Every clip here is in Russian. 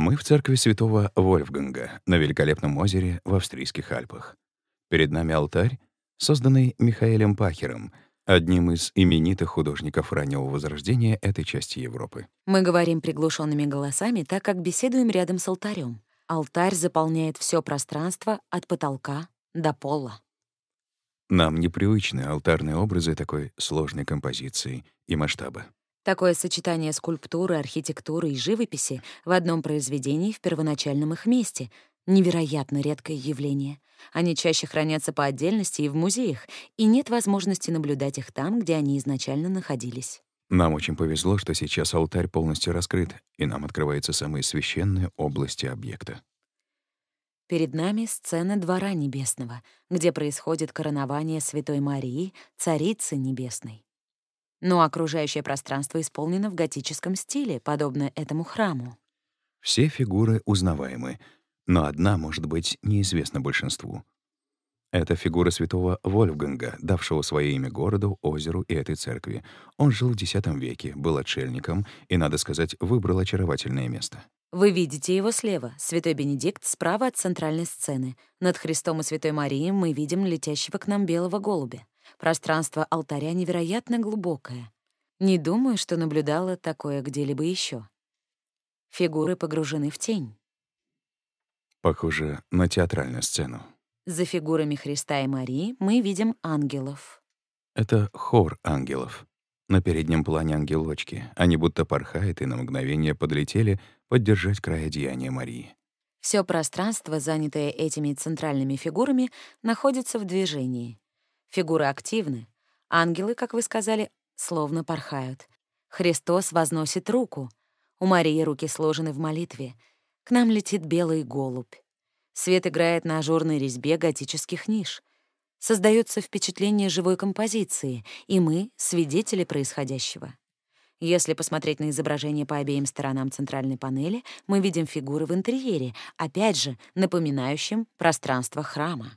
Мы в церкви святого Вольфганга на великолепном озере в австрийских Альпах. Перед нами алтарь, созданный Михаэлем Пахером, одним из именитых художников раннего возрождения этой части Европы. Мы говорим приглушенными голосами, так как беседуем рядом с алтарем. Алтарь заполняет все пространство от потолка до пола. Нам непривычны алтарные образы такой сложной композиции и масштаба. Такое сочетание скульптуры, архитектуры и живописи в одном произведении в первоначальном их месте — невероятно редкое явление. Они чаще хранятся по отдельности и в музеях, и нет возможности наблюдать их там, где они изначально находились. Нам очень повезло, что сейчас алтарь полностью раскрыт, и нам открываются самые священные области объекта. Перед нами сцена Двора Небесного, где происходит коронование Святой Марии, Царицы Небесной но окружающее пространство исполнено в готическом стиле, подобно этому храму. Все фигуры узнаваемы, но одна может быть неизвестна большинству. Это фигура святого Вольфганга, давшего свое имя городу, озеру и этой церкви. Он жил в X веке, был отшельником и, надо сказать, выбрал очаровательное место. Вы видите его слева, святой Бенедикт справа от центральной сцены. Над Христом и святой Марией мы видим летящего к нам белого голубя. Пространство алтаря невероятно глубокое. Не думаю, что наблюдала такое где-либо еще. Фигуры погружены в тень. Похоже на театральную сцену. За фигурами Христа и Марии мы видим ангелов. Это хор ангелов. На переднем плане ангелочки. Они будто порхают и на мгновение подлетели поддержать край одеяния Марии. Все пространство, занятое этими центральными фигурами, находится в движении. Фигуры активны. Ангелы, как вы сказали, словно порхают. Христос возносит руку. У Марии руки сложены в молитве. К нам летит белый голубь. Свет играет на ажурной резьбе готических ниш. Создается впечатление живой композиции, и мы — свидетели происходящего. Если посмотреть на изображение по обеим сторонам центральной панели, мы видим фигуры в интерьере, опять же, напоминающим пространство храма.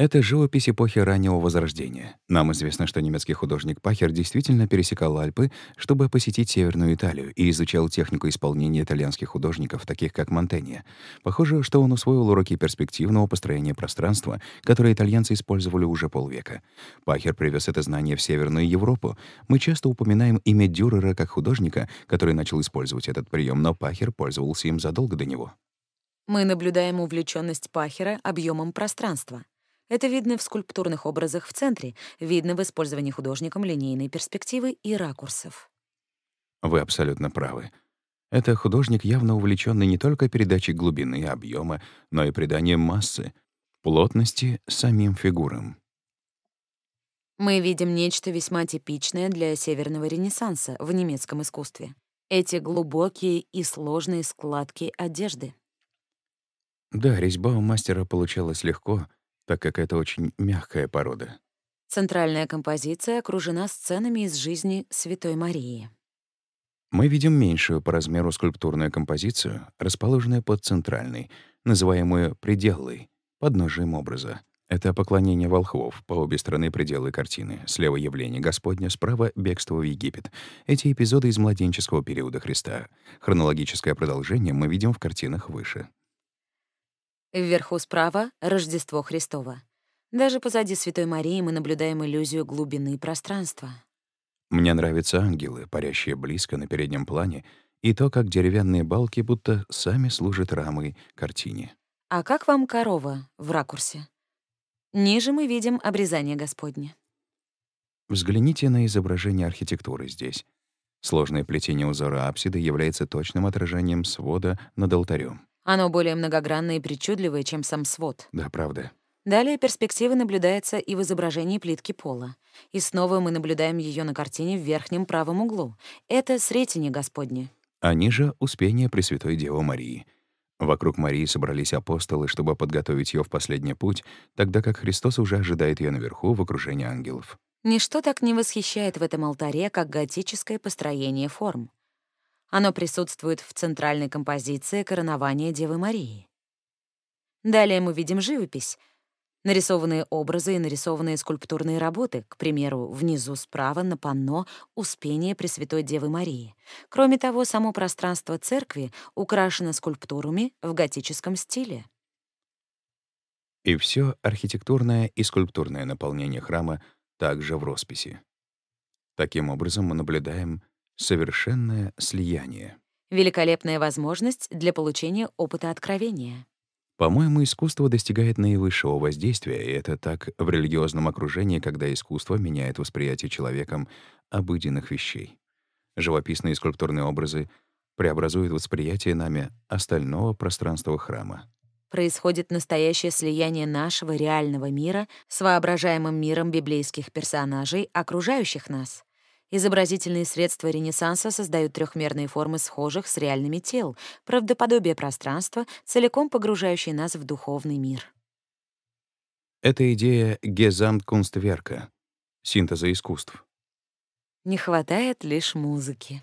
Это живопись эпохи раннего Возрождения. Нам известно, что немецкий художник Пахер действительно пересекал Альпы, чтобы посетить Северную Италию и изучал технику исполнения итальянских художников, таких как Монтенье. Похоже, что он усвоил уроки перспективного построения пространства, которое итальянцы использовали уже полвека. Пахер привез это знание в Северную Европу. Мы часто упоминаем имя Дюрера как художника, который начал использовать этот прием, но Пахер пользовался им задолго до него. Мы наблюдаем увлеченность Пахера объемом пространства. Это видно в скульптурных образах в центре, видно в использовании художником линейной перспективы и ракурсов. Вы абсолютно правы. Это художник, явно увлеченный не только передачей глубины и объема, но и приданием массы, плотности самим фигурам. Мы видим нечто весьма типичное для Северного Ренессанса в немецком искусстве. Эти глубокие и сложные складки одежды. Да, резьба у мастера получалась легко — так как это очень мягкая порода. Центральная композиция окружена сценами из жизни Святой Марии. Мы видим меньшую по размеру скульптурную композицию, расположенную под центральной, называемую «пределой», подножием образа. Это поклонение волхвов, по обе стороны пределы картины, слева явление Господня, справа — бегство в Египет. Эти эпизоды из младенческого периода Христа. Хронологическое продолжение мы видим в картинах выше. Вверху справа — Рождество Христово. Даже позади Святой Марии мы наблюдаем иллюзию глубины пространства. Мне нравятся ангелы, парящие близко на переднем плане, и то, как деревянные балки будто сами служат рамой картине. А как вам корова в ракурсе? Ниже мы видим обрезание Господне. Взгляните на изображение архитектуры здесь. Сложное плетение узора апсиды является точным отражением свода над алтарем. Оно более многогранное и причудливое, чем сам свод. Да, правда. Далее перспектива наблюдается и в изображении плитки пола. И снова мы наблюдаем ее на картине в верхнем правом углу. Это Сретение Господне. А ниже — Успение Пресвятой Девы Марии. Вокруг Марии собрались апостолы, чтобы подготовить ее в последний путь, тогда как Христос уже ожидает ее наверху в окружении ангелов. Ничто так не восхищает в этом алтаре, как готическое построение форм. Оно присутствует в центральной композиции коронования Девы Марии». Далее мы видим живопись, нарисованные образы и нарисованные скульптурные работы, к примеру, внизу справа на панно «Успение Пресвятой Девы Марии». Кроме того, само пространство церкви украшено скульптурами в готическом стиле. И все архитектурное и скульптурное наполнение храма также в росписи. Таким образом, мы наблюдаем Совершенное слияние. Великолепная возможность для получения опыта откровения. По-моему, искусство достигает наивысшего воздействия, и это так в религиозном окружении, когда искусство меняет восприятие человеком обыденных вещей. Живописные и скульптурные образы преобразуют восприятие нами остального пространства храма. Происходит настоящее слияние нашего реального мира с воображаемым миром библейских персонажей, окружающих нас — Изобразительные средства Ренессанса создают трехмерные формы схожих с реальными тел, правдоподобие пространства, целиком погружающее нас в духовный мир. Это идея «Гезамткунстверка» — синтеза искусств. Не хватает лишь музыки.